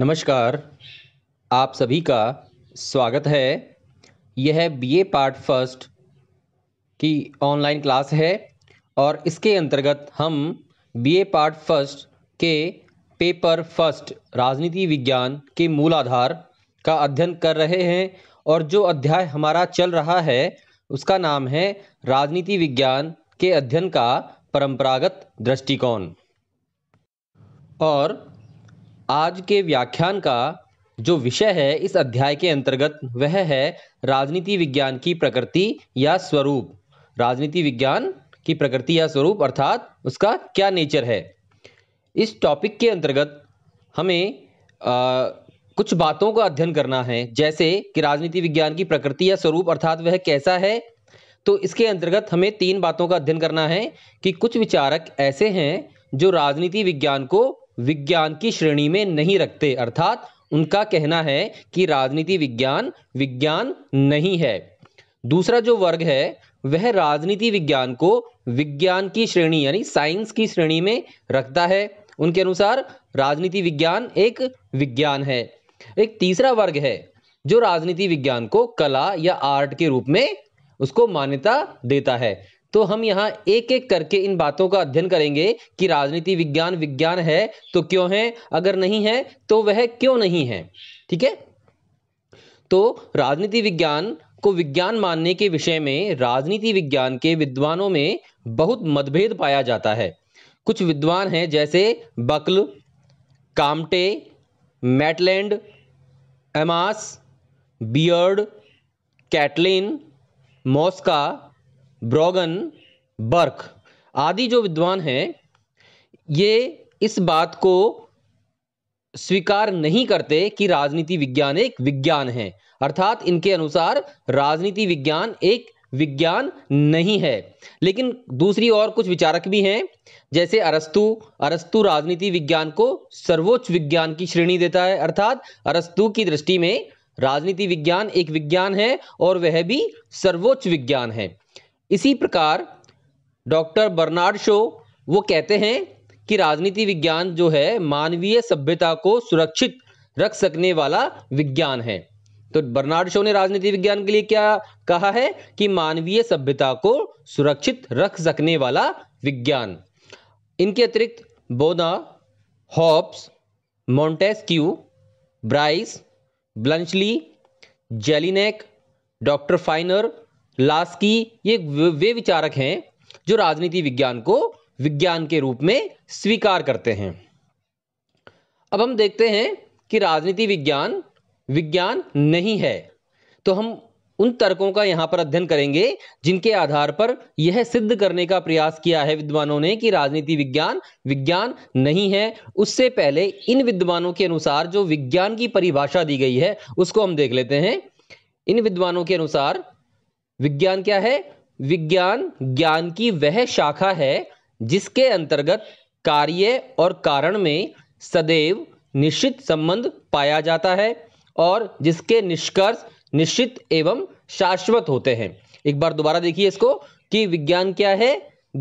नमस्कार आप सभी का स्वागत है यह बीए पार्ट फर्स्ट की ऑनलाइन क्लास है और इसके अंतर्गत हम बीए पार्ट फर्स्ट के पेपर फर्स्ट राजनीति विज्ञान के मूल आधार का अध्ययन कर रहे हैं और जो अध्याय हमारा चल रहा है उसका नाम है राजनीति विज्ञान के अध्ययन का परंपरागत दृष्टिकोण और आज के व्याख्यान का जो विषय है इस अध्याय के अंतर्गत वह है राजनीति विज्ञान की प्रकृति या स्वरूप राजनीति विज्ञान की प्रकृति या स्वरूप अर्थात उसका क्या नेचर है इस टॉपिक के अंतर्गत हमें आ, कुछ बातों का अध्ययन करना है जैसे कि राजनीति विज्ञान की प्रकृति या स्वरूप अर्थात वह कैसा है तो इसके अंतर्गत हमें तीन बातों का अध्ययन करना है कि कुछ विचारक ऐसे हैं जो राजनीति विज्ञान को विज्ञान की श्रेणी में नहीं रखते अर्थात उनका कहना है कि राजनीति विज्ञान विज्ञान नहीं है दूसरा जो वर्ग है वह राजनीति विज्ञान को विज्ञान की श्रेणी यानी साइंस की श्रेणी में रखता है उनके अनुसार राजनीति विज्ञान एक विज्ञान है एक तीसरा वर्ग है जो राजनीति विज्ञान को कला या आर्ट के रूप में उसको मान्यता देता है तो हम यहाँ एक एक करके इन बातों का अध्ययन करेंगे कि राजनीति विज्ञान विज्ञान है तो क्यों है अगर नहीं है तो वह क्यों नहीं है ठीक है तो राजनीति विज्ञान को विज्ञान मानने के विषय में राजनीति विज्ञान के विद्वानों में बहुत मतभेद पाया जाता है कुछ विद्वान हैं जैसे Buckle Comte Maitland Amos Beard Catlin Mosca Brogan Burke आदि जो विद्वान हैं ये इस बात को स्वीकार नहीं करते कि राजनीति विज्ञान एक विज्ञान है अर्थात इनके अनुसार राजनीति विज्ञान एक विज्ञान नहीं है लेकिन दूसरी और कुछ विचारक भी हैं जैसे अरस्तु अरस्तु राजनीति विज्ञान को सर्वोच्च विज्ञान की श्रेणी देता है अर्थात अरस्तु की दृष्टि में राजनीति विज्ञान एक विज्ञान है और वह भी सर्वोच्च विज्ञान है इसी प्रकार डॉक्टर बर्नार्ड शो वो कहते हैं कि राजनीति विज्ञान जो है मानवीय सभ्यता को सुरक्षित रख सकने वाला विज्ञान है तो बर्नार्ड शो ने राजनीति विज्ञान के लिए क्या कहा है कि मानवीय सभ्यता को सुरक्षित रख सकने वाला विज्ञान इनके अतिरिक्त Bodin Hobbes Montesquieu Bryce Bluntschli Jellinek doctor Finer Laski ये वे विचारक हैं जो राजनीति विज्ञान को विज्ञान के रूप में स्वीकार करते हैं अब हम देखते हैं कि राजनीति विज्ञान विज्ञान नहीं है तो हम उन तर्कों का यहां पर अध्ययन करेंगे जिनके आधार पर यह सिद्ध करने का प्रयास किया है विद्वानों ने कि राजनीति विज्ञान विज्ञान नहीं है उससे पहले इन विद्वानों के अनुसार जो विज्ञान की परिभाषा दी गई है उसको हम देख लेते हैं इन विद्वानों के अनुसार विज्ञान क्या है विज्ञान ज्ञान की वह शाखा है जिसके अंतर्गत कार्य और कारण में सदैव निश्चित संबंध पाया जाता है और जिसके निष्कर्ष निश्चित एवं शाश्वत होते हैं एक बार दोबारा देखिए इसको कि विज्ञान क्या है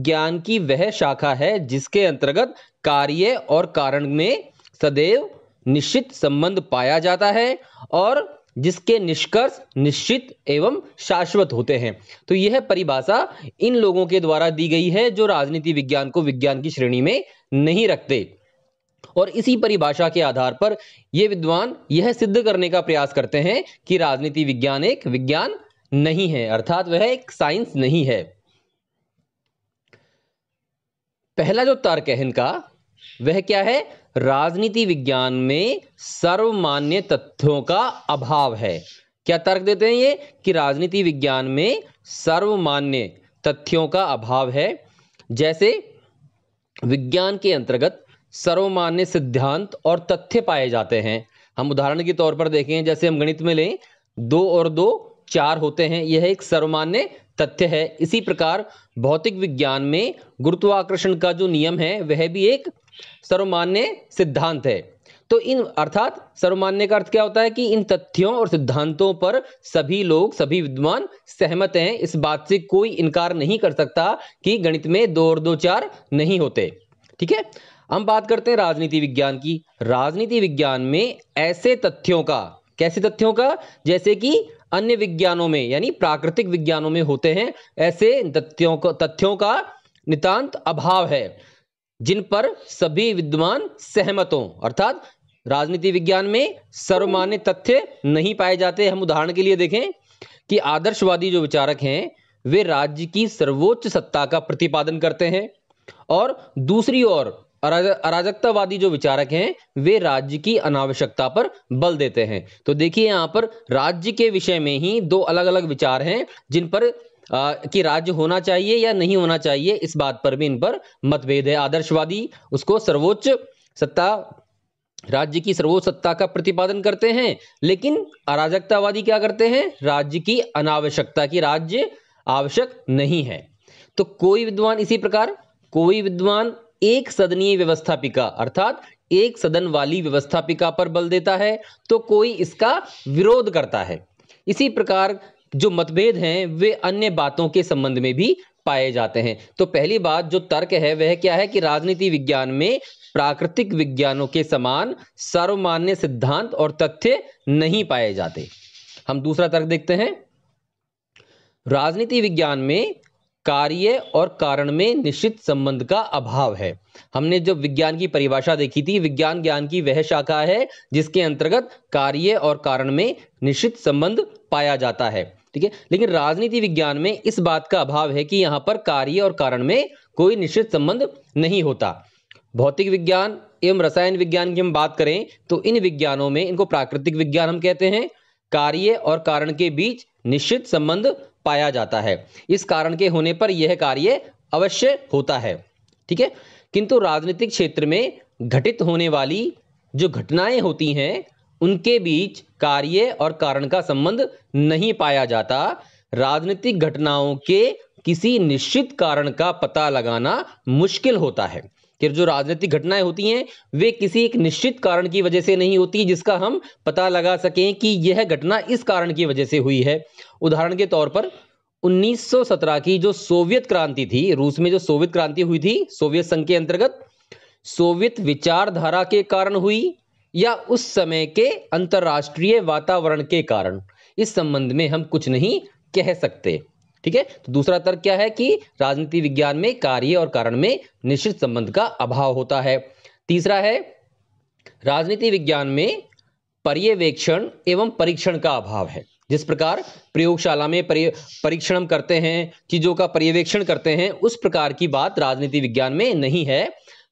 ज्ञान की वह शाखा है जिसके अंतर्गत कार्य और कारण में सदैव निश्चित संबंध पाया जाता है और जिसके निष्कर्ष निश्चित एवं शाश्वत होते हैं तो यह परिभाषा इन लोगों के द्वारा दी गई है जो राजनीति विज्ञान को विज्ञान की श्रेणी में नहीं रखते और इसी परिभाषा के आधार पर यह विद्वान यह सिद्ध करने का प्रयास करते हैं कि राजनीति विज्ञान एक विज्ञान नहीं है अर्थात वह एक साइंस नहीं है पहला जो तर्क है इनका वह क्या है राजनीति विज्ञान में सर्वमान्य तथ्यों का अभाव है क्या तर्क देते हैं ये कि राजनीति विज्ञान में सर्वमान्य तथ्यों का अभाव है जैसे विज्ञान के अंतर्गत सर्वमान्य सिद्धांत और तथ्य पाए जाते हैं हम उदाहरण के तौर पर देखें जैसे हम गणित में लें दो और दो चार होते हैं यह एक सर्वमान्य तथ्य है इसी प्रकार भौतिक विज्ञान में गुरुत्वाकर्षण का जो नियम है वह भी एक सर्वमान्य सिद्धांत है तो इन अर्थात सर्वमान्य का अर्थ क्या होता है कि इन तथ्यों और सिद्धांतों पर सभी लोग सभी विद्वान सहमत हैं इस बात से कोई इनकार नहीं कर सकता कि गणित में दो और दो चार नहीं होते ठीक है हम बात करते हैं राजनीति विज्ञान की राजनीति विज्ञान में ऐसे तथ्यों का कैसे तथ्यों का जैसे कि अन्य विज्ञानों में यानी प्राकृतिक विज्ञानों में होते हैं ऐसे तथ्यों का तथ्यों का नितांत अभाव है जिन पर सभी विद्वान सहमत हों अर्थात राजनीति विज्ञान में सर्वमान्य तथ्य नहीं पाए जाते हम उदाहरण के लिए देखें कि आदर्शवादी जो विचारक हैं वे राज्य की सर्वोच्च सत्ता का प्रतिपादन करते हैं और दूसरी ओर अराजकतावादी जो विचारक हैं वे राज्य की अनावश्यकता पर बल देते हैं तो देखिए यहाँ पर राज्य के विषय में ही दो अलग अलग विचार हैं जिन पर कि राज्य होना चाहिए या नहीं होना चाहिए इस बात पर भी इन पर मतभेद है आदर्शवादी उसको सर्वोच्च सत्ता राज्य की सर्वोच्च सत्ता का प्रतिपादन करते हैं लेकिन अराजकतावादी क्या करते हैं राज्य की अनावश्यकता की राज्य आवश्यक नहीं है तो कोई विद्वान इसी प्रकार कोई विद्वान एक सदनीय व्यवस्थापिका अर्थात एक सदन वाली व्यवस्थापिका पर बल देता है तो कोई इसका विरोध करता है इसी प्रकार जो मतभेद हैं वे अन्य बातों के संबंध में भी पाए जाते हैं तो पहली बात जो तर्क है वह क्या है कि राजनीति विज्ञान में प्राकृतिक विज्ञानों के समान सर्वमान्य सिद्धांत और तथ्य नहीं पाए जाते हम दूसरा तर्क देखते हैं राजनीति विज्ञान में कार्य और कारण में निश्चित संबंध का अभाव है हमने जब विज्ञान की परिभाषा देखी थी विज्ञान ज्ञान की वह शाखा है जिसके अंतर्गत कार्य और कारण में निश्चित संबंध पाया जाता है ठीक है लेकिन राजनीति विज्ञान में इस बात का अभाव है कि यहाँ पर कार्य और कारण में कोई निश्चित संबंध नहीं होता भौतिक विज्ञान एवं रसायन विज्ञान की हम बात करें तो इन विज्ञानों में इनको प्राकृतिक विज्ञान हम कहते हैं कार्य और कारण के बीच निश्चित संबंध पाया जाता है इस कारण के होने पर यह कार्य अवश्य होता है ठीक है किंतु राजनीतिक क्षेत्र में घटित होने वाली जो घटनाएं होती हैं उनके बीच कार्य और कारण का संबंध नहीं पाया जाता राजनीतिक घटनाओं के किसी निश्चित कारण का पता लगाना मुश्किल होता है कि जो राजनीतिक घटनाएं होती हैं वे किसी एक निश्चित कारण की वजह से नहीं होती जिसका हम पता लगा सकें कि यह घटना इस कारण की वजह से हुई है उदाहरण के तौर पर 1917 की जो सोवियत क्रांति थी रूस में जो सोवियत क्रांति हुई थी सोवियत संघ के अंतर्गत सोवियत विचारधारा के कारण हुई या उस समय के अंतरराष्ट्रीय वातावरण के कारण इस संबंध में हम कुछ नहीं कह सकते ठीक है तो दूसरा तर्क क्या है कि राजनीति विज्ञान में कार्य और कारण में निश्चित संबंध का अभाव होता है तीसरा है राजनीति विज्ञान में पर्यवेक्षण एवं परीक्षण का अभाव है जिस प्रकार प्रयोगशाला में परीक्षण करते हैं चीजों का पर्यवेक्षण करते हैं उस प्रकार की बात राजनीति विज्ञान में नहीं है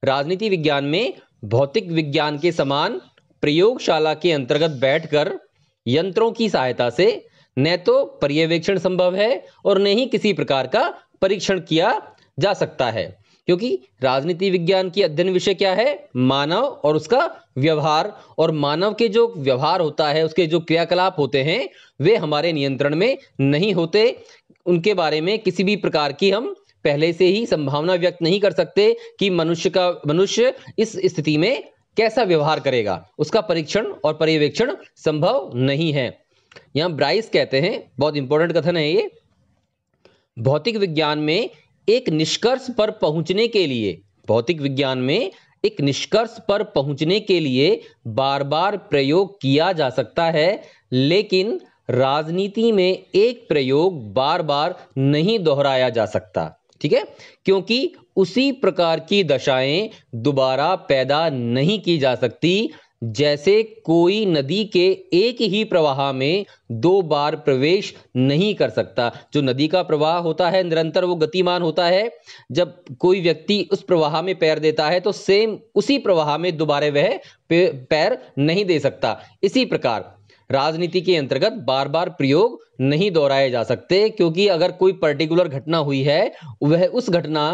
राजनीति विज्ञान में भौतिक विज्ञान के समान प्रयोगशाला के अंतर्गत बैठकर यंत्रों की सहायता से न तो पर्यवेक्षण संभव है और न ही किसी प्रकार का परीक्षण किया जा सकता है क्योंकि राजनीति विज्ञान की अध्ययन विषय क्या है मानव और उसका व्यवहार और मानव के जो व्यवहार होता है उसके जो क्रियाकलाप होते हैं वे हमारे नियंत्रण में नहीं होते उनके बारे में किसी भी प्रकार की हम पहले से ही संभावना व्यक्त नहीं कर सकते कि मनुष्य का मनुष्य इस स्थिति में कैसा व्यवहार करेगा उसका परीक्षण और पर्यवेक्षण संभव नहीं है यहां ब्राइस कहते हैं बहुत इंपॉर्टेंट कथन है ये भौतिक विज्ञान में एक निष्कर्ष पर पहुंचने के लिए भौतिक विज्ञान में एक निष्कर्ष पर पहुंचने के लिए बार बार प्रयोग किया जा सकता है लेकिन राजनीति में एक प्रयोग बार बार नहीं दोहराया जा सकता ठीक है क्योंकि उसी प्रकार की दशाएं दोबारा पैदा नहीं की जा सकती जैसे कोई नदी के एक ही प्रवाह में दो बार प्रवेश नहीं कर सकता जो नदी का प्रवाह होता है निरंतर वो गतिमान होता है जब कोई व्यक्ति उस प्रवाह में पैर देता है तो सेम उसी प्रवाह में दोबारा वह पैर नहीं दे सकता इसी प्रकार राजनीति के अंतर्गत बार बार प्रयोग नहीं दोहराए जा सकते क्योंकि अगर कोई पर्टिकुलर घटना हुई है वह उस घटना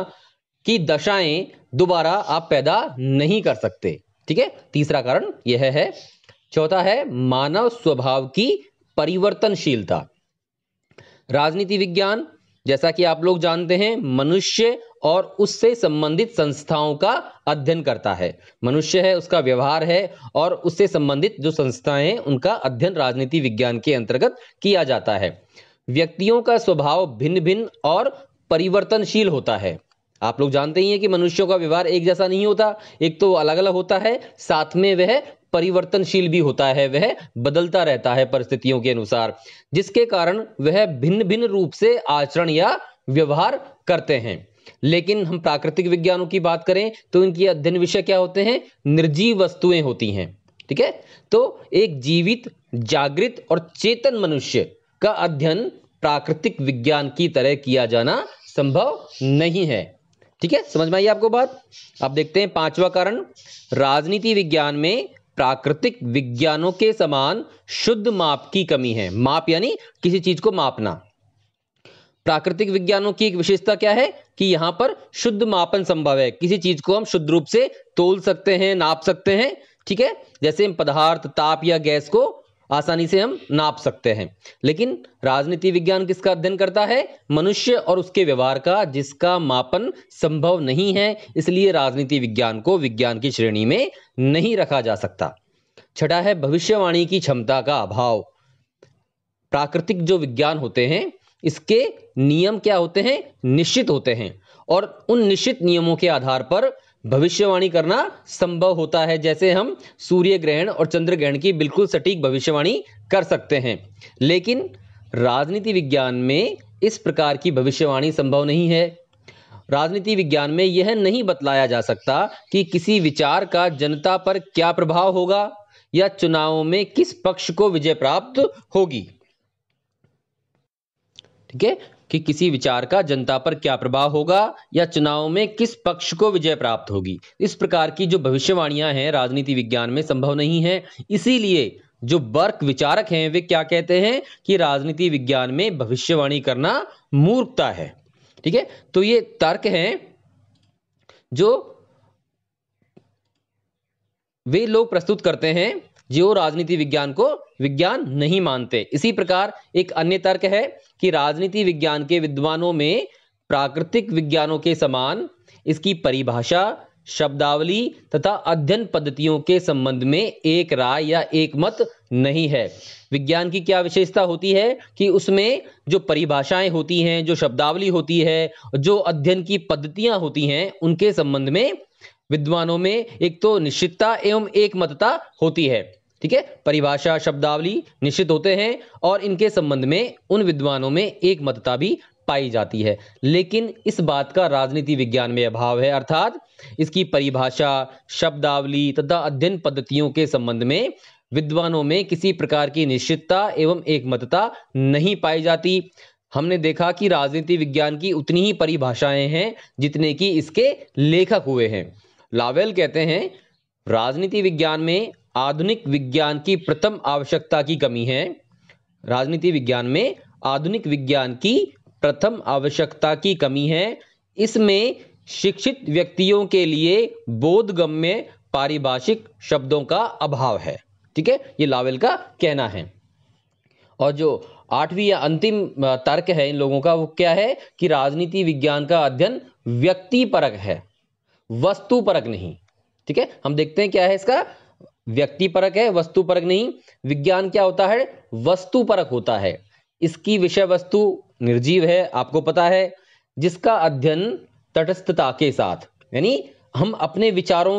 की दशाएं दोबारा आप पैदा नहीं कर सकते ठीक है तीसरा कारण यह है चौथा है मानव स्वभाव की परिवर्तनशीलता राजनीति विज्ञान जैसा कि आप लोग जानते हैं मनुष्य और उससे संबंधित संस्थाओं का अध्ययन करता है मनुष्य है उसका व्यवहार है और उससे संबंधित जो संस्थाएं हैं उनका अध्ययन राजनीति विज्ञान के अंतर्गत किया जाता है व्यक्तियों का स्वभाव भिन्न भिन्न और परिवर्तनशील होता है आप लोग जानते ही हैं कि मनुष्यों का व्यवहार एक जैसा नहीं होता एक तो अलग अलग होता है साथ में वह परिवर्तनशील भी होता है वह बदलता रहता है परिस्थितियों के अनुसार जिसके कारण वह भिन्न भिन्न रूप से आचरण या व्यवहार करते हैं लेकिन हम प्राकृतिक विज्ञानों की बात करें तो इनकी अध्ययन विषय क्या होते हैं निर्जीव वस्तुएं होती हैं ठीक है तो एक जीवित जागृत और चेतन मनुष्य का अध्ययन प्राकृतिक विज्ञान की तरह किया जाना संभव नहीं है ठीक है समझ में आई आपको बात आप देखते हैं पांचवा कारण राजनीति विज्ञान में प्राकृतिक विज्ञानों के समान शुद्ध माप की कमी है माप यानी किसी चीज को मापना प्राकृतिक विज्ञानों की एक विशेषता क्या है कि यहां पर शुद्ध मापन संभव है किसी चीज को हम शुद्ध रूप से तोल सकते हैं नाप सकते हैं ठीक है जैसे हम पदार्थ ताप या गैस को आसानी से हम नाप सकते हैं लेकिन राजनीति विज्ञान किसका अध्ययन करता है मनुष्य और उसके व्यवहार का जिसका मापन संभव नहीं है इसलिए राजनीति विज्ञान को विज्ञान की श्रेणी में नहीं रखा जा सकता छठा है भविष्यवाणी की क्षमता का अभाव प्राकृतिक जो विज्ञान होते हैं इसके नियम क्या होते हैं निश्चित होते हैं और उन निश्चित नियमों के आधार पर भविष्यवाणी करना संभव होता है जैसे हम सूर्य ग्रहण और चंद्र ग्रहण की बिल्कुल सटीक भविष्यवाणी कर सकते हैं लेकिन राजनीति विज्ञान में इस प्रकार की भविष्यवाणी संभव नहीं है राजनीति विज्ञान में यह नहीं बतलाया जा सकता कि किसी विचार का जनता पर क्या प्रभाव होगा या चुनावों में किस पक्ष को विजय प्राप्त होगी ठीक है कि किसी विचार का जनता पर क्या प्रभाव होगा या चुनाव में किस पक्ष को विजय प्राप्त होगी इस प्रकार की जो भविष्यवाणियां हैं राजनीति विज्ञान में संभव नहीं है इसीलिए जो वर्क विचारक हैं वे क्या कहते हैं कि राजनीति विज्ञान में भविष्यवाणी करना मूर्खता है ठीक है तो ये तर्क हैं जो वे लोग प्रस्तुत करते हैं जो राजनीति विज्ञान को विज्ञान नहीं मानते इसी प्रकार एक अन्य तर्क है कि राजनीति विज्ञान के विद्वानों में प्राकृतिक विज्ञानों के समान इसकी परिभाषा शब्दावली तथा अध्ययन पद्धतियों के संबंध में एक राय या एक मत नहीं है विज्ञान की क्या विशेषता होती है कि उसमें जो परिभाषाएं होती हैं जो शब्दावली होती है जो अध्ययन की पद्धतियां होती हैं उनके संबंध में विद्वानों में एक तो निश्चितता एवं एक मतता होती है ठीक है परिभाषा शब्दावली निश्चित होते हैं और इनके संबंध में उन विद्वानों में एक मतता भी पाई जाती है लेकिन इस बात का राजनीति विज्ञान में अभाव है अर्थात इसकी परिभाषा शब्दावली तथा अध्ययन पद्धतियों के संबंध में विद्वानों में किसी प्रकार की निश्चितता एवं एकमतता नहीं पाई जाती हमने देखा कि राजनीति विज्ञान की उतनी ही परिभाषाएं हैं जितने की इसके लेखक हुए हैं लावेल कहते हैं राजनीति विज्ञान में आधुनिक विज्ञान की प्रथम आवश्यकता की कमी है राजनीति विज्ञान में आधुनिक विज्ञान की प्रथम आवश्यकता की कमी है इसमें शिक्षित व्यक्तियों के लिए बोधगम्य पारिभाषिक शब्दों का अभाव है ठीक है ये लावेल का कहना है और जो आठवीं या अंतिम तर्क है इन लोगों का वो क्या है कि राजनीति विज्ञान का अध्ययन व्यक्ति परक है वस्तु परक नहीं ठीक है हम देखते हैं क्या है इसका व्यक्ति परक है वस्तु परक नहीं विज्ञान क्या होता है वस्तु परक होता है इसकी विषय वस्तु निर्जीव है आपको पता है जिसका अध्ययन तटस्थता के साथ यानी हम अपने विचारों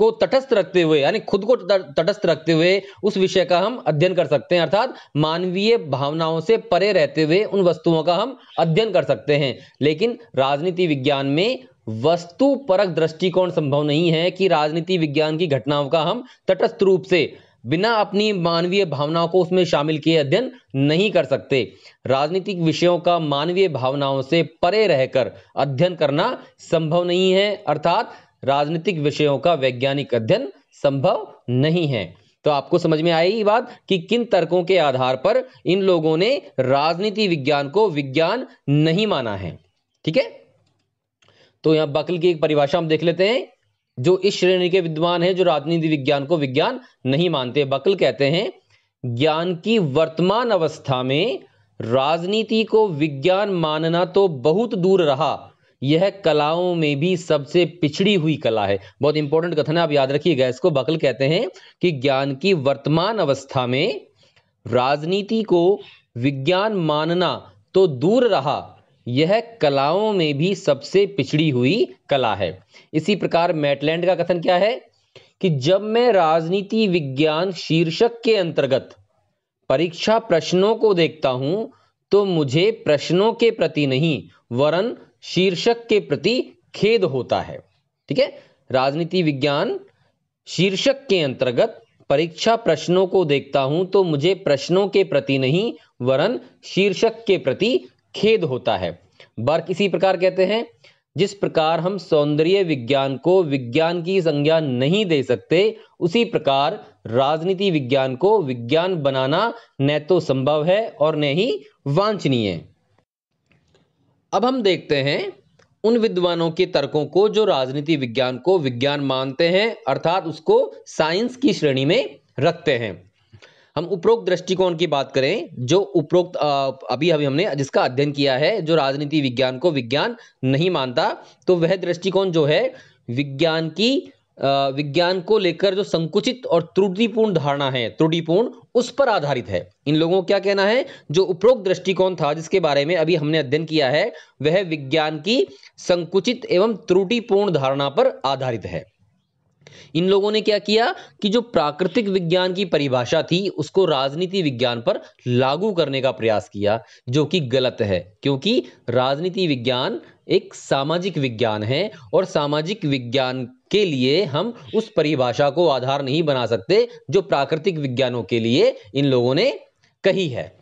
को तटस्थ रखते हुए यानी खुद को तटस्थ रखते हुए उस विषय का हम अध्ययन कर सकते हैं अर्थात मानवीय भावनाओं से परे रहते हुए उन वस्तुओं का हम अध्ययन कर सकते हैं लेकिन राजनीति विज्ञान में वस्तु परक दृष्टिकोण संभव नहीं है कि राजनीति विज्ञान की घटनाओं का हम तटस्थ रूप से बिना अपनी मानवीय भावनाओं को उसमें शामिल किए अध्ययन नहीं कर सकते राजनीतिक विषयों का मानवीय भावनाओं से परे रहकर अध्ययन करना संभव नहीं है अर्थात राजनीतिक विषयों का वैज्ञानिक अध्ययन संभव नहीं है तो आपको समझ में आई बात कि किन तर्कों के आधार पर इन लोगों ने राजनीति विज्ञान को विज्ञान नहीं माना है ठीक है तो यहाँ बकल की एक परिभाषा हम देख लेते हैं जो इस श्रेणी के विद्वान है जो राजनीति विज्ञान को विज्ञान नहीं मानते बकल कहते हैं ज्ञान की वर्तमान अवस्था में राजनीति को विज्ञान मानना तो बहुत दूर रहा यह कलाओं में भी सबसे पिछड़ी हुई कला है बहुत इंपॉर्टेंट कथन है आप याद रखिएगा इसको बकल कहते हैं कि ज्ञान की वर्तमान अवस्था में राजनीति को विज्ञान मानना तो दूर रहा यह कलाओं में भी सबसे पिछड़ी हुई कला है इसी प्रकार मैटलैंड का कथन क्या है कि जब मैं राजनीति विज्ञान शीर्षक के अंतर्गत परीक्षा प्रश्नों को देखता हूं तो मुझे प्रश्नों के प्रति नहीं वरन शीर्षक के प्रति खेद होता है ठीक है राजनीति विज्ञान शीर्षक के अंतर्गत परीक्षा प्रश्नों को देखता हूं तो मुझे प्रश्नों के प्रति नहीं वरन शीर्षक के प्रति खेद होता है बर्क इसी प्रकार कहते हैं जिस प्रकार हम सौंदर्य विज्ञान को विज्ञान की संज्ञा नहीं दे सकते उसी प्रकार राजनीति विज्ञान को विज्ञान बनाना न तो संभव है और न ही वांछनीय अब हम देखते हैं उन विद्वानों के तर्कों को जो राजनीति विज्ञान को विज्ञान मानते हैं अर्थात उसको साइंस की श्रेणी में रखते हैं हम उपरोक्त दृष्टिकोण की बात करें जो उपरोक्त अभी अभी हमने जिसका अध्ययन किया है जो राजनीति विज्ञान को विज्ञान नहीं मानता तो वह दृष्टिकोण जो है विज्ञान की विज्ञान को लेकर जो संकुचित और त्रुटिपूर्ण धारणा है त्रुटिपूर्ण उस पर आधारित है इन लोगों का क्या कहना है जो उपरोक्त दृष्टिकोण था जिसके बारे में अभी हमने अध्ययन किया है वह विज्ञान की संकुचित एवं त्रुटिपूर्ण धारणा पर आधारित है इन लोगों ने क्या किया कि जो प्राकृतिक विज्ञान की परिभाषा थी उसको राजनीति विज्ञान पर लागू करने का प्रयास किया जो कि गलत है क्योंकि राजनीति विज्ञान एक सामाजिक विज्ञान है और सामाजिक विज्ञान के लिए हम उस परिभाषा को आधार नहीं बना सकते जो प्राकृतिक विज्ञानों के लिए इन लोगों ने कही है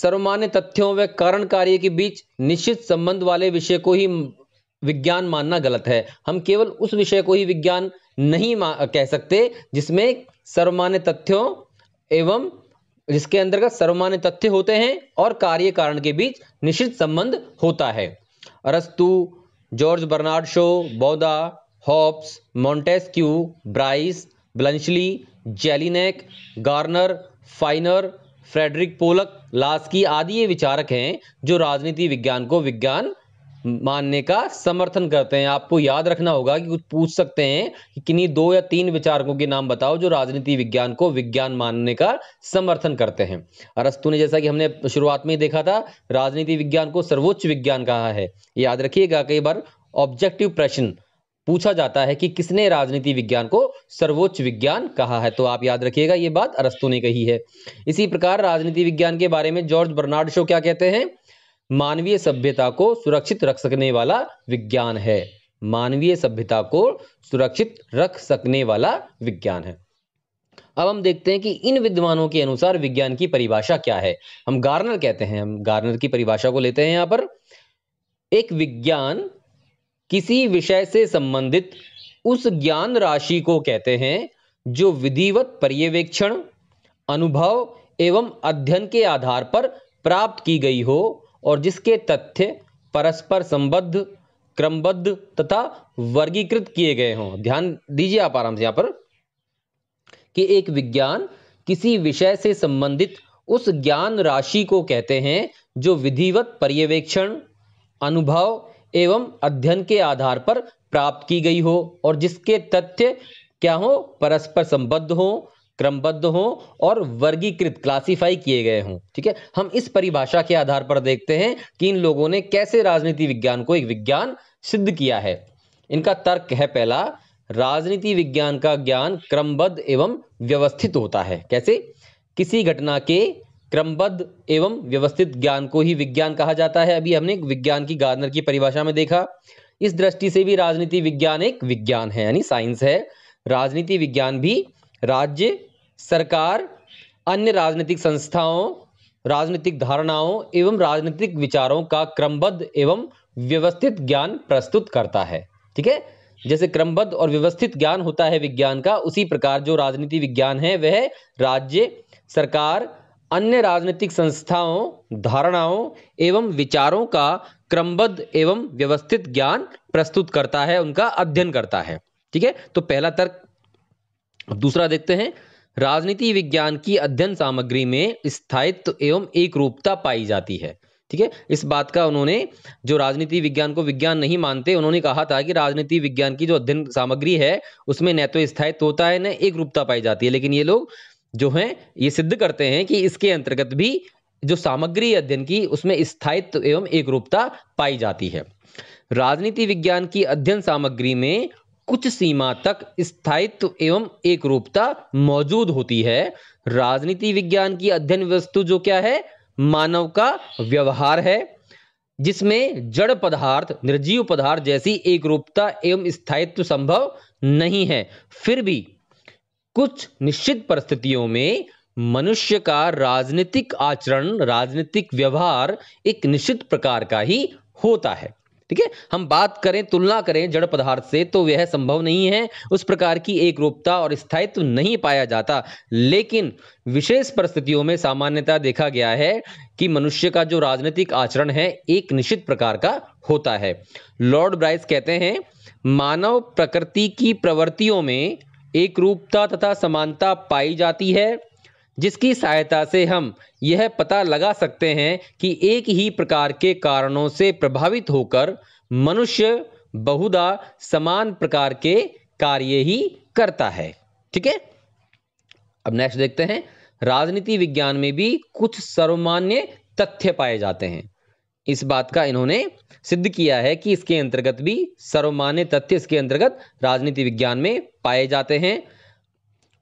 सर्वमान्य तथ्यों व कारण कार्य के बीच निश्चित संबंध वाले विषय को ही विज्ञान मानना गलत है हम केवल उस विषय को ही विज्ञान नहीं कह सकते जिसमें सर्वमान्य तथ्यों एवं जिसके अंतर्गत सर्वमान्य तथ्य होते हैं और कार्य कारण के बीच निश्चित संबंध होता है अरस्तु George Bernard Shaw Bodin Hobbes Montesquieu Bryce Bluntschli Jellinek Garner Finer Frederick Pollock Laski आदि ये विचारक हैं जो राजनीति विज्ञान को विज्ञान मानने का समर्थन करते हैं आपको याद रखना होगा कि कुछ पूछ सकते हैं कि किन्हीं दो या तीन विचारकों के नाम बताओ जो राजनीति विज्ञान को विज्ञान मानने का समर्थन करते हैं अरस्तु ने जैसा कि हमने शुरुआत में ही देखा था राजनीति विज्ञान को सर्वोच्च विज्ञान कहा है याद रखिएगा कई बार ऑब्जेक्टिव प्रश्न पूछा जाता है कि किसने राजनीति विज्ञान को सर्वोच्च विज्ञान कहा है तो आप याद रखिएगा ये बात अरस्तु ने कही है इसी प्रकार राजनीति विज्ञान के बारे में जॉर्ज बर्नार्ड शो क्या कहते हैं मानवीय सभ्यता को सुरक्षित रख सकने वाला विज्ञान है मानवीय सभ्यता को सुरक्षित रख सकने वाला विज्ञान है अब हम देखते हैं कि इन विद्वानों के अनुसार विज्ञान की परिभाषा क्या है हम गार्नर कहते हैं हम गार्नर की परिभाषा को लेते हैं यहां पर एक विज्ञान किसी विषय से संबंधित उस ज्ञान राशि को कहते हैं जो विधिवत पर्यवेक्षण अनुभव एवं अध्ययन के आधार पर प्राप्त की गई हो और जिसके तथ्य परस्पर संबद्ध क्रमबद्ध तथा वर्गीकृत किए गए हों ध्यान दीजिए आप आराम से यहां पर कि एक विज्ञान किसी विषय से संबंधित उस ज्ञान राशि को कहते हैं जो विधिवत पर्यवेक्षण अनुभव एवं अध्ययन के आधार पर प्राप्त की गई हो और जिसके तथ्य क्या हो परस्पर संबद्ध हो क्रमबद्ध हों और वर्गीकृत क्लासिफाई किए गए हों ठीक है हम इस परिभाषा के आधार पर देखते हैं कि इन लोगों ने कैसे राजनीति विज्ञान को एक विज्ञान सिद्ध किया है इनका तर्क है पहला राजनीति विज्ञान का ज्ञान क्रमबद्ध एवं व्यवस्थित होता है कैसे किसी घटना के क्रमबद्ध एवं व्यवस्थित ज्ञान को ही विज्ञान कहा जाता है अभी हमने विज्ञान की गार्नर की परिभाषा में देखा इस दृष्टि से भी राजनीति विज्ञान एक विज्ञान है यानी साइंस है राजनीति विज्ञान भी राज्य सरकार अन्य राजनीतिक संस्थाओं राजनीतिक धारणाओं एवं राजनीतिक विचारों का क्रमबद्ध एवं व्यवस्थित ज्ञान प्रस्तुत करता है ठीक है जैसे क्रमबद्ध और व्यवस्थित ज्ञान होता है विज्ञान का उसी प्रकार जो राजनीति विज्ञान है वह राज्य सरकार अन्य राजनीतिक संस्थाओं धारणाओं एवं विचारों का क्रमबद्ध एवं व्यवस्थित ज्ञान प्रस्तुत करता है उनका अध्ययन करता है ठीक है तो पहला तर्क अब दूसरा देखते हैं राजनीति विज्ञान की अध्ययन सामग्री में स्थायित्व एवं एक रूपता पाई जाती है ठीक है इस बात का उन्होंने जो राजनीति विज्ञान को विज्ञान नहीं मानते उन्होंने कहा था कि राजनीति विज्ञान की जो अध्ययन सामग्री है उसमें न तो स्थायित्व होता है न एक रूपता पाई जाती है लेकिन ये लोग जो है ये सिद्ध करते हैं कि इसके अंतर्गत भी जो सामग्री अध्ययन की उसमें स्थायित्व एवं एक रूपता पाई जाती है राजनीति विज्ञान की अध्ययन सामग्री में कुछ सीमा तक स्थायित्व एवं एक रूपता मौजूद होती है राजनीति विज्ञान की अध्ययन वस्तु जो क्या है मानव का व्यवहार है जिसमें जड़ पदार्थ निर्जीव पदार्थ जैसी एक रूपता एवं स्थायित्व संभव नहीं है फिर भी कुछ निश्चित परिस्थितियों में मनुष्य का राजनीतिक आचरण राजनीतिक व्यवहार एक निश्चित प्रकार का ही होता है ठीक है हम बात करें तुलना करें जड़ पदार्थ से तो यह संभव नहीं है उस प्रकार की एक रूपता और स्थायित्व नहीं पाया जाता लेकिन विशेष परिस्थितियों में सामान्यता देखा गया है कि मनुष्य का जो राजनीतिक आचरण है एक निश्चित प्रकार का होता है लॉर्ड ब्राइस कहते हैं मानव प्रकृति की प्रवृत्तियों में एक रूपता तथा समानता पाई जाती है जिसकी सहायता से हम यह पता लगा सकते हैं कि एक ही प्रकार के कारणों से प्रभावित होकर मनुष्य बहुधा समान प्रकार के कार्य ही करता है ठीक है अब नेक्स्ट देखते हैं राजनीति विज्ञान में भी कुछ सर्वमान्य तथ्य पाए जाते हैं इस बात का इन्होंने सिद्ध किया है कि इसके अंतर्गत भी सर्वमान्य तथ्य इसके अंतर्गत राजनीति विज्ञान में पाए जाते हैं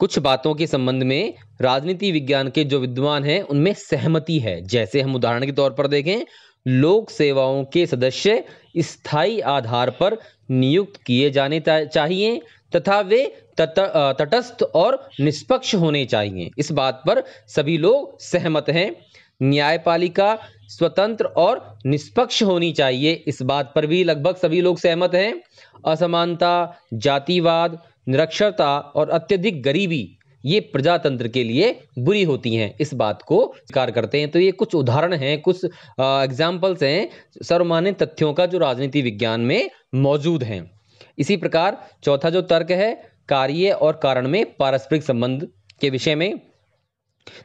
कुछ बातों के संबंध में राजनीति विज्ञान के जो विद्वान हैं उनमें सहमति है जैसे हम उदाहरण के तौर पर देखें लोक सेवाओं के सदस्य स्थायी आधार पर नियुक्त किए जाने चाहिए तथा वे तत, तटस्थ और निष्पक्ष होने चाहिए इस बात पर सभी लोग सहमत हैं न्यायपालिका स्वतंत्र और निष्पक्ष होनी चाहिए इस बात पर भी लगभग सभी लोग सहमत हैं असमानता जातिवाद निरक्षरता और अत्यधिक गरीबी ये प्रजातंत्र के लिए बुरी होती हैं इस बात को स्वीकार करते हैं तो ये कुछ उदाहरण हैं कुछ एग्जाम्पल्स हैं सर्वमान्य तथ्यों का जो राजनीति विज्ञान में मौजूद हैं इसी प्रकार चौथा जो तर्क है कार्य और कारण में पारस्परिक संबंध के विषय में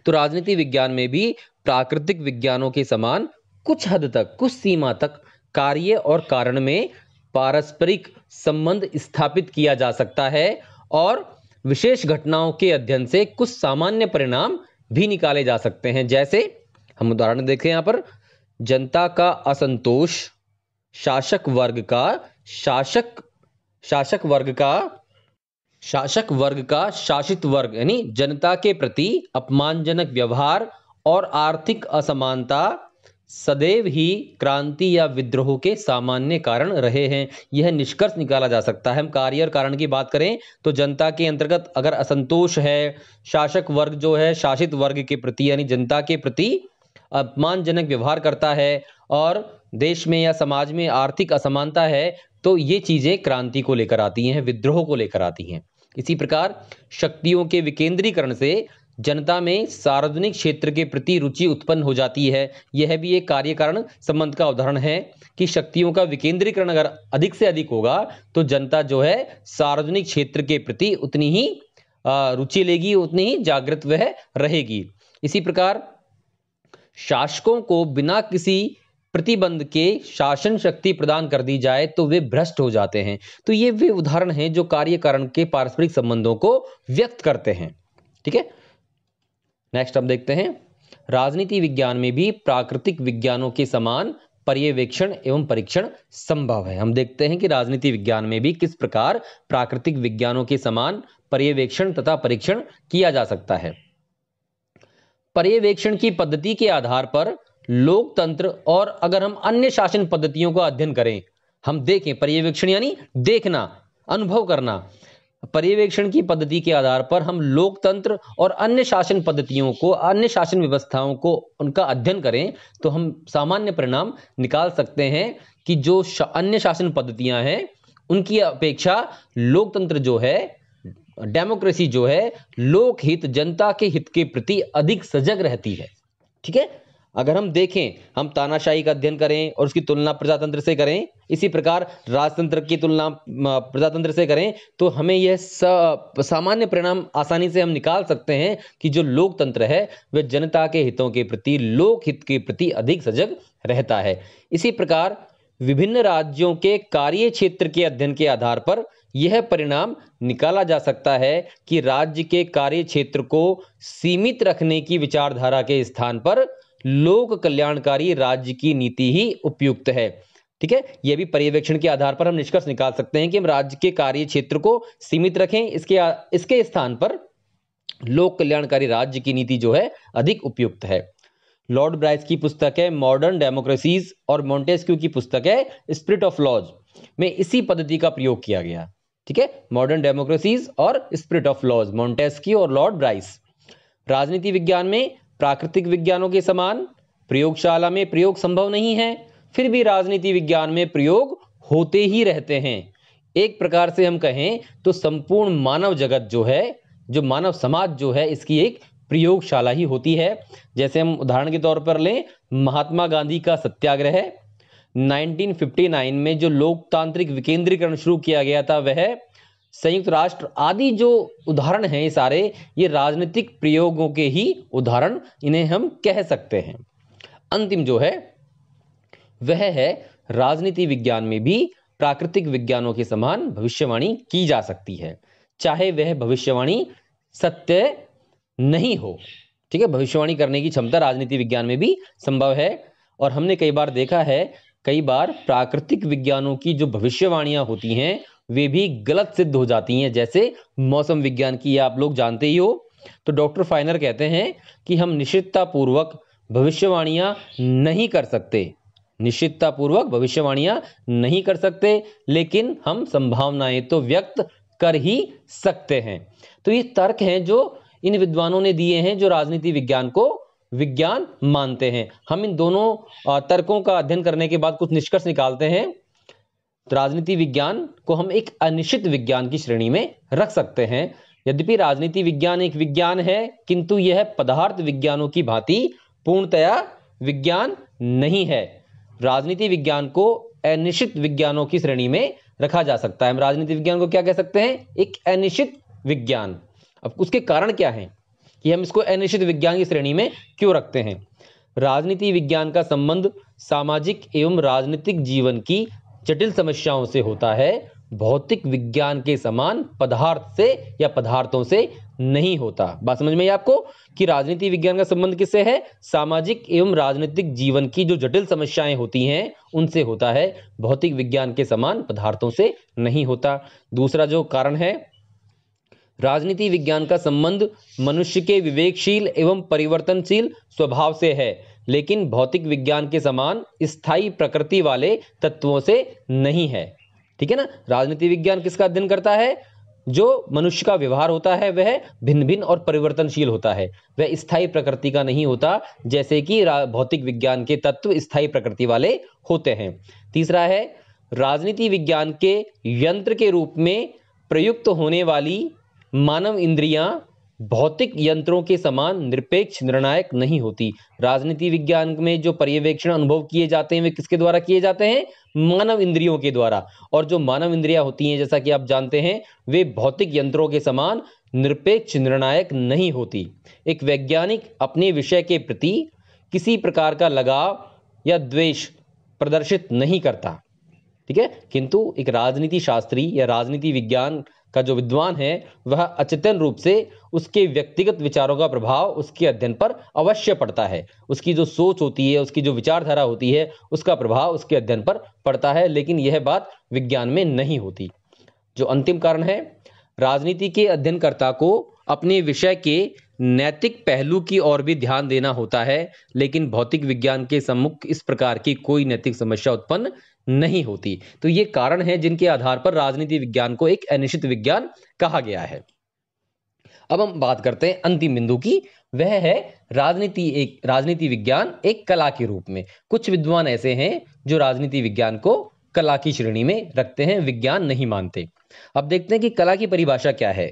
तो राजनीति विज्ञान में भी प्राकृतिक विज्ञानों के समान कुछ हद तक कुछ सीमा तक कार्य और कारण में पारस्परिक संबंध स्थापित किया जा सकता है और विशेष घटनाओं के अध्ययन से कुछ सामान्य परिणाम भी निकाले जा सकते हैं जैसे हम उदाहरण देखें यहां पर जनता का असंतोष शासक वर्ग का शासक शासक वर्ग का शासक वर्ग का शासित वर्ग यानी जनता के प्रति अपमानजनक व्यवहार और आर्थिक असमानता सदैव ही क्रांति या विद्रोह के सामान्य कारण रहे हैं यह निष्कर्ष निकाला जा सकता है हम कार्य और कारण की बात करें तो जनता के अंतर्गत अगर असंतोष है शासक वर्ग जो है शासित वर्ग के प्रति यानी जनता के प्रति अपमानजनक व्यवहार करता है और देश में या समाज में आर्थिक असमानता है तो ये चीज़ें क्रांति को लेकर आती हैं विद्रोह को लेकर आती हैं इसी प्रकार शक्तियों के विकेंद्रीकरण से जनता में सार्वजनिक क्षेत्र के प्रति रुचि उत्पन्न हो जाती है यह भी एक कार्य कारण संबंध का उदाहरण है कि शक्तियों का विकेंद्रीकरण अगर अधिक से अधिक होगा तो जनता जो है सार्वजनिक क्षेत्र के प्रति उतनी ही रुचि लेगी उतनी ही जागृत वह रहेगी इसी प्रकार शासकों को बिना किसी प्रतिबंध के शासन शक्ति प्रदान कर दी जाए तो वे भ्रष्ट हो जाते हैं तो ये वे उदाहरण हैं जो कार्य कारण के पारस्परिक संबंधों को व्यक्त करते हैं ठीक है नेक्स्ट हम देखते हैं राजनीति विज्ञान में भी प्राकृतिक विज्ञानों के समान पर्यवेक्षण एवं परीक्षण संभव है हम देखते हैं कि राजनीति विज्ञान में भी किस प्रकार प्राकृतिक विज्ञानों के समान पर्यवेक्षण तथा परीक्षण किया जा सकता है पर्यवेक्षण की पद्धति के आधार पर लोकतंत्र और अगर हम अन्य शासन पद्धतियों का अध्ययन करें हम देखें पर्यवेक्षण यानी देखना अनुभव करना पर्यवेक्षण की पद्धति के आधार पर हम लोकतंत्र और अन्य शासन पद्धतियों को अन्य शासन व्यवस्थाओं को उनका अध्ययन करें तो हम सामान्य परिणाम निकाल सकते हैं कि जो शा, अन्य शासन पद्धतियां हैं उनकी अपेक्षा लोकतंत्र जो है डेमोक्रेसी जो है लोकहित जनता के हित के प्रति अधिक सजग रहती है ठीक है अगर हम देखें हम तानाशाही का अध्ययन करें और उसकी तुलना प्रजातंत्र से करें इसी प्रकार राजतंत्र की तुलना प्रजातंत्र से करें तो हमें यह सामान्य परिणाम आसानी से हम निकाल सकते हैं कि जो लोकतंत्र है वह जनता के हितों के प्रति लोकहित के प्रति अधिक सजग रहता है इसी प्रकार विभिन्न राज्यों के कार्य क्षेत्र के अध्ययन के आधार पर यह परिणाम निकाला जा सकता है कि राज्य के कार्य क्षेत्र को सीमित रखने की विचारधारा के स्थान पर लोक कल्याणकारी राज्य की नीति ही उपयुक्त है ठीक है यह भी पर्यवेक्षण के आधार पर हम निष्कर्ष निकाल सकते हैं कि हम राज्य के कार्य क्षेत्र को सीमित रखें इसके इसके स्थान पर लोक कल्याणकारी राज्य की नीति जो है अधिक उपयुक्त है लॉर्ड ब्राइस की पुस्तक है मॉडर्न डेमोक्रेसीज और मॉन्टेस्क्यू की पुस्तक है स्प्रिट ऑफ लॉज में इसी पद्धति का प्रयोग किया गया ठीक है मॉडर्न डेमोक्रेसीज और स्प्रिट ऑफ लॉज मॉन्टेस्क्यू और लॉर्ड ब्राइस राजनीति विज्ञान में प्राकृतिक विज्ञानों के समान प्रयोगशाला में प्रयोग संभव नहीं है फिर भी राजनीति विज्ञान में प्रयोग होते ही रहते हैं एक प्रकार से हम कहें तो संपूर्ण मानव जगत जो है जो मानव समाज जो है इसकी एक प्रयोगशाला ही होती है जैसे हम उदाहरण के तौर पर लें महात्मा गांधी का सत्याग्रह 1959 में जो लोकतांत्रिक विकेंद्रीकरण शुरू किया गया था वह संयुक्त राष्ट्र आदि जो उदाहरण हैं ये सारे ये राजनीतिक प्रयोगों के ही उदाहरण इन्हें हम कह सकते हैं अंतिम जो है वह है राजनीति विज्ञान में भी प्राकृतिक विज्ञानों के समान भविष्यवाणी की जा सकती है चाहे वह भविष्यवाणी सत्य नहीं हो ठीक है भविष्यवाणी करने की क्षमता राजनीति विज्ञान में भी संभव है और हमने कई बार देखा है कई बार प्राकृतिक विज्ञानों की जो भविष्यवाणियां होती हैं वे भी गलत सिद्ध हो जाती हैं जैसे मौसम विज्ञान की आप लोग जानते ही हो तो डॉक्टर फाइनर कहते हैं कि हम निश्चिततापूर्वक भविष्यवाणियां नहीं कर सकते निश्चिततापूर्वक भविष्यवाणियां नहीं कर सकते लेकिन हम संभावनाएं तो व्यक्त कर ही सकते हैं तो ये तर्क हैं जो इन विद्वानों ने दिए हैं जो राजनीति विज्ञान को विज्ञान मानते हैं हम इन दोनों तर्कों का अध्ययन करने के बाद कुछ निष्कर्ष निकालते हैं तो राजनीति विज्ञान को हम एक अनिश्चित विज्ञान की श्रेणी में रख सकते हैं यद्यपि राजनीति विज्ञान एक विज्ञान है किंतु यह पदार्थ विज्ञानों की भांति पूर्णतया विज्ञान नहीं है राजनीति विज्ञान को अनिश्चित विज्ञानों की श्रेणी में रखा जा सकता है हम राजनीति विज्ञान को क्या कह सकते हैं एक अनिश्चित विज्ञान अब उसके कारण क्या है कि हम इसको अनिश्चित विज्ञान की श्रेणी में क्यों रखते हैं राजनीति विज्ञान का संबंध सामाजिक एवं राजनीतिक जीवन की जटिल समस्याओं से होता है भौतिक विज्ञान के समान पदार्थ से या पदार्थों से नहीं होता बात समझ में आपको कि राजनीति विज्ञान का संबंध किससे है सामाजिक एवं राजनीतिक जीवन की जो जटिल समस्याएं होती हैं उनसे होता है भौतिक विज्ञान के समान पदार्थों से नहीं होता दूसरा जो कारण है राजनीति विज्ञान का संबंध मनुष्य के विवेकशील एवं परिवर्तनशील स्वभाव से है लेकिन भौतिक विज्ञान के समान स्थायी प्रकृति वाले तत्वों से नहीं है ठीक है ना राजनीति विज्ञान किसका अध्ययन करता है जो मनुष्य का व्यवहार होता है वह भिन्न भिन्न और परिवर्तनशील होता है वह स्थायी प्रकृति का नहीं होता जैसे कि भौतिक विज्ञान के तत्व स्थायी प्रकृति वाले होते हैं तीसरा है राजनीति विज्ञान के यंत्र के रूप में प्रयुक्त होने वाली मानव इंद्रियां भौतिक यंत्रों के समान निरपेक्ष निर्णायक नहीं होती राजनीति विज्ञान में जो पर्यवेक्षण अनुभव किए जाते हैं वे किसके द्वारा किए जाते हैं मानव इंद्रियों के द्वारा और जो मानव इंद्रियां होती हैं जैसा कि आप जानते हैं वे भौतिक यंत्रों के समान निरपेक्ष निर्णायक नहीं होती एक वैज्ञानिक अपने विषय के प्रति किसी प्रकार का लगाव या द्वेष प्रदर्शित नहीं करता ठीक है किंतु एक राजनीति शास्त्री या राजनीति विज्ञान का जो विद्वान है वह अचेतन रूप से उसके व्यक्तिगत विचारों का प्रभाव उसके अध्ययन पर अवश्य पड़ता है उसकी जो सोच होती है उसकी जो विचारधारा होती है उसका प्रभाव उसके अध्ययन पर पड़ता है लेकिन यह बात विज्ञान में नहीं होती जो अंतिम कारण है राजनीति के अध्ययनकर्ता को अपने विषय के नैतिक पहलू की ओर भी ध्यान देना होता है लेकिन भौतिक विज्ञान के सम्मुख इस प्रकार की कोई नैतिक समस्या उत्पन्न नहीं होती तो ये कारण है जिनके आधार पर राजनीति विज्ञान को एक अनिश्चित विज्ञान कहा गया है अब हम बात करते हैं अंतिम बिंदु की वह है राजनीति एक राजनीति विज्ञान एक कला के रूप में कुछ विद्वान ऐसे हैं जो राजनीति विज्ञान को कला की श्रेणी में रखते हैं विज्ञान नहीं मानते अब देखते हैं कि कला की परिभाषा क्या है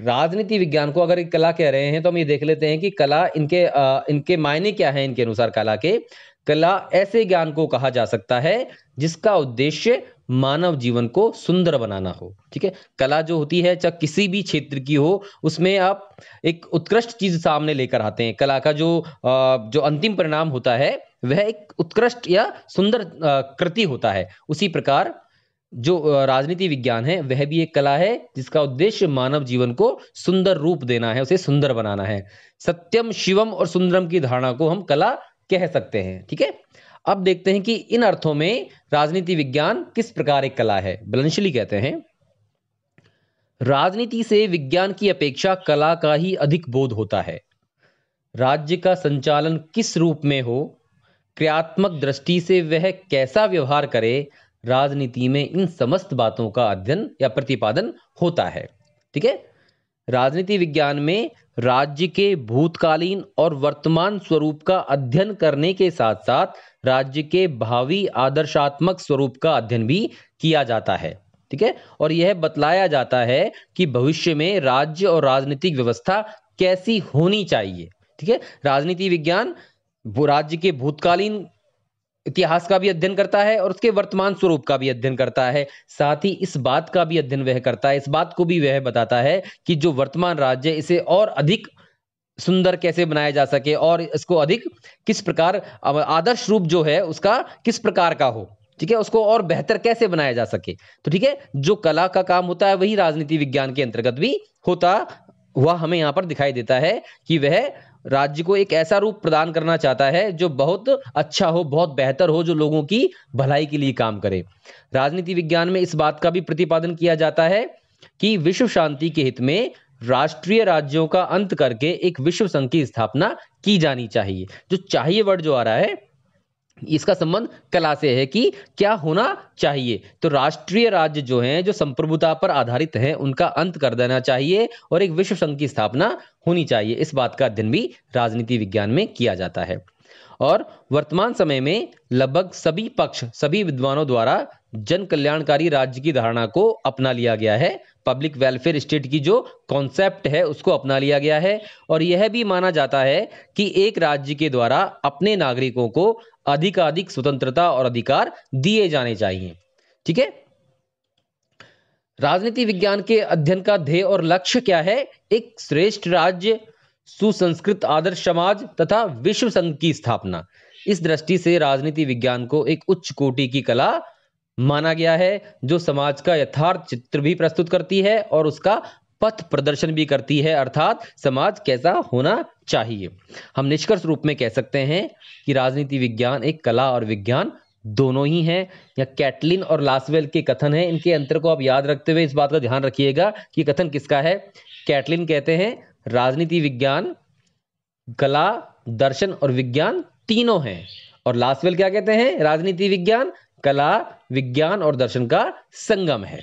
राजनीति विज्ञान को अगर कला कह रहे हैं तो हम ये देख लेते हैं कि कला इनके आ, इनके मायने क्या है इनके अनुसार कला के कला ऐसे ज्ञान को कहा जा सकता है जिसका उद्देश्य मानव जीवन को सुंदर बनाना हो ठीक है कला जो होती है चाहे किसी भी क्षेत्र की हो उसमें आप एक उत्कृष्ट चीज सामने लेकर आते हैं कला का जो जो अंतिम परिणाम होता है वह एक उत्कृष्ट या सुंदर कृति होता है उसी प्रकार जो राजनीति विज्ञान है वह भी एक कला है जिसका उद्देश्य मानव जीवन को सुंदर रूप देना है उसे सुंदर बनाना है सत्यम शिवम और सुंदरम की धारणा को हम कला कह सकते हैं ठीक है अब देखते हैं कि इन अर्थों में राजनीति विज्ञान किस प्रकार एक कला है बलनशली कहते हैं राजनीति से विज्ञान की अपेक्षा कला का ही अधिक बोध होता है राज्य का संचालन किस रूप में हो क्रियात्मक दृष्टि से वह कैसा व्यवहार करे राजनीति में इन समस्त बातों का अध्ययन या प्रतिपादन होता है ठीक है राजनीति विज्ञान में राज्य के भूतकालीन और वर्तमान स्वरूप का अध्ययन करने के साथ साथ राज्य के भावी आदर्शात्मक स्वरूप का अध्ययन भी किया जाता है ठीक है और यह बतलाया जाता है कि भविष्य में राज्य और राजनीतिक व्यवस्था कैसी होनी चाहिए ठीक है राजनीति विज्ञान राज्य के भूतकालीन इतिहास का भी अध्ययन करता है और उसके वर्तमान स्वरूप का भी अध्ययन करता है साथ ही इस बात का भी अध्ययन वह करता है इस बात को भी वह बताता है कि जो वर्तमान राज्य इसे और अधिक सुंदर कैसे बनाया जा सके और इसको अधिक किस प्रकार आदर्श रूप जो है उसका किस प्रकार का हो ठीक है उसको और बेहतर कैसे बनाया जा सके तो ठीक है जो कला का काम होता है वही राजनीति विज्ञान के अंतर्गत भी होता वह हमें यहाँ पर दिखाई देता है कि वह राज्य को एक ऐसा रूप प्रदान करना चाहता है जो बहुत अच्छा हो बहुत बेहतर हो जो लोगों की भलाई के लिए काम करे राजनीति विज्ञान में इस बात का भी प्रतिपादन किया जाता है कि विश्व शांति के हित में राष्ट्रीय राज्यों का अंत करके एक विश्व संघ की स्थापना की जानी चाहिए जो चाहिए वर्ड जो आ रहा है इसका संबंध कला से है कि क्या होना चाहिए तो राष्ट्रीय राज्य जो हैं जो संप्रभुता पर आधारित हैं उनका अंत कर देना चाहिए और एक विश्व संघ की स्थापना होनी चाहिए इस बात का अध्ययन भी राजनीति विज्ञान में किया जाता है और वर्तमान समय में लगभग सभी पक्ष सभी विद्वानों द्वारा जन कल्याणकारी राज्य की धारणा को अपना लिया गया है पब्लिक वेलफेयर स्टेट की जो कॉन्सेप्ट है उसको अपना लिया गया है और यह भी माना जाता है कि एक राज्य के द्वारा अपने नागरिकों को अधिकाधिक स्वतंत्रता और अधिकार दिए जाने चाहिए ठीक है राजनीति विज्ञान के अध्ययन का ध्येय और लक्ष्य क्या है एक श्रेष्ठ राज्य सुसंस्कृत आदर्श समाज तथा विश्व संघ की स्थापना इस दृष्टि से राजनीति विज्ञान को एक उच्च कोटि की कला माना गया है जो समाज का यथार्थ चित्र भी प्रस्तुत करती है और उसका पथ प्रदर्शन भी करती है अर्थात समाज कैसा होना चाहिए हम निष्कर्ष रूप में कह सकते हैं कि राजनीति विज्ञान एक कला और विज्ञान दोनों ही हैं या कैटलिन और लासवेल के कथन है इनके अंतर को आप याद रखते हुए इस बात का ध्यान रखिएगा कि कथन किसका है कैटलिन कहते हैं राजनीति विज्ञान कला दर्शन और विज्ञान तीनों हैं और लास्वेल क्या कहते हैं राजनीति विज्ञान कला विज्ञान और दर्शन का संगम है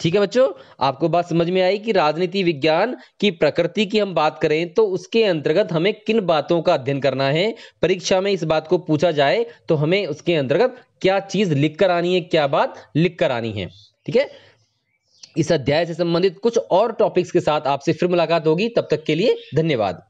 ठीक है बच्चों आपको बात समझ में आई कि राजनीति विज्ञान की प्रकृति की हम बात करें तो उसके अंतर्गत हमें किन बातों का अध्ययन करना है परीक्षा में इस बात को पूछा जाए तो हमें उसके अंतर्गत क्या चीज लिख कर आनी है क्या बात लिख कर आनी है ठीक है इस अध्याय से संबंधित कुछ और टॉपिक्स के साथ आपसे फिर मुलाकात होगी तब तक के लिए धन्यवाद